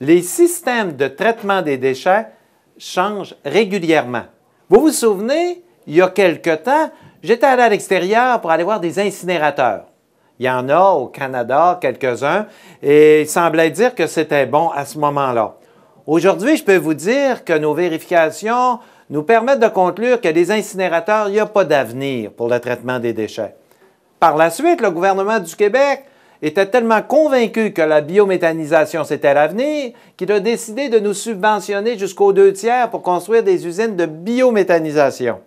les systèmes de traitement des déchets changent régulièrement. Vous vous souvenez, il y a quelque temps, j'étais allé à l'extérieur pour aller voir des incinérateurs. Il y en a au Canada, quelques-uns, et il semblait dire que c'était bon à ce moment-là. Aujourd'hui, je peux vous dire que nos vérifications nous permettent de conclure que les incinérateurs, il n'y a pas d'avenir pour le traitement des déchets. Par la suite, le gouvernement du Québec était tellement convaincu que la biométhanisation, c'était l'avenir, qu'il a décidé de nous subventionner jusqu'aux deux tiers pour construire des usines de biométhanisation.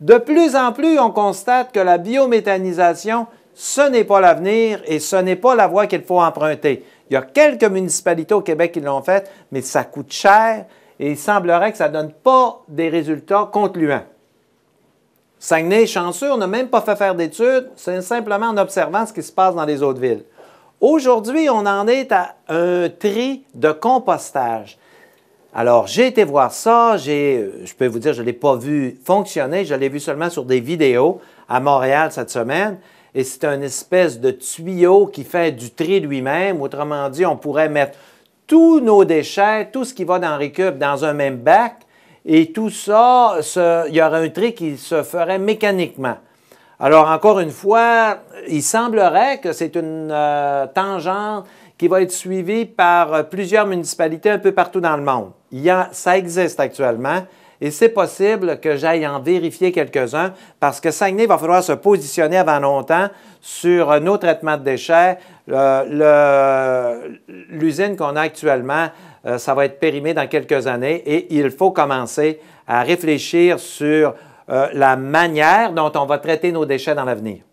De plus en plus, on constate que la biométhanisation, ce n'est pas l'avenir et ce n'est pas la voie qu'il faut emprunter. Il y a quelques municipalités au Québec qui l'ont fait, mais ça coûte cher et il semblerait que ça ne donne pas des résultats concluants. Saguenay, chanceux, on n'a même pas fait faire d'études, c'est simplement en observant ce qui se passe dans les autres villes. Aujourd'hui, on en est à un tri de compostage. Alors, j'ai été voir ça, euh, je peux vous dire, je ne l'ai pas vu fonctionner, je l'ai vu seulement sur des vidéos à Montréal cette semaine, et c'est une espèce de tuyau qui fait du tri lui-même. Autrement dit, on pourrait mettre tous nos déchets, tout ce qui va dans Récup, dans un même bac, et tout ça, il y aurait un tri qui se ferait mécaniquement. Alors, encore une fois, il semblerait que c'est une euh, tangente qui va être suivie par euh, plusieurs municipalités un peu partout dans le monde. ça existe actuellement et c'est possible que j'aille en vérifier quelques-uns parce que Saguenay va falloir se positionner avant longtemps sur nos traitements de déchets. Euh, l'usine qu'on a actuellement, euh, ça va être périmé dans quelques années et il faut commencer à réfléchir sur euh, la manière dont on va traiter nos déchets dans l'avenir.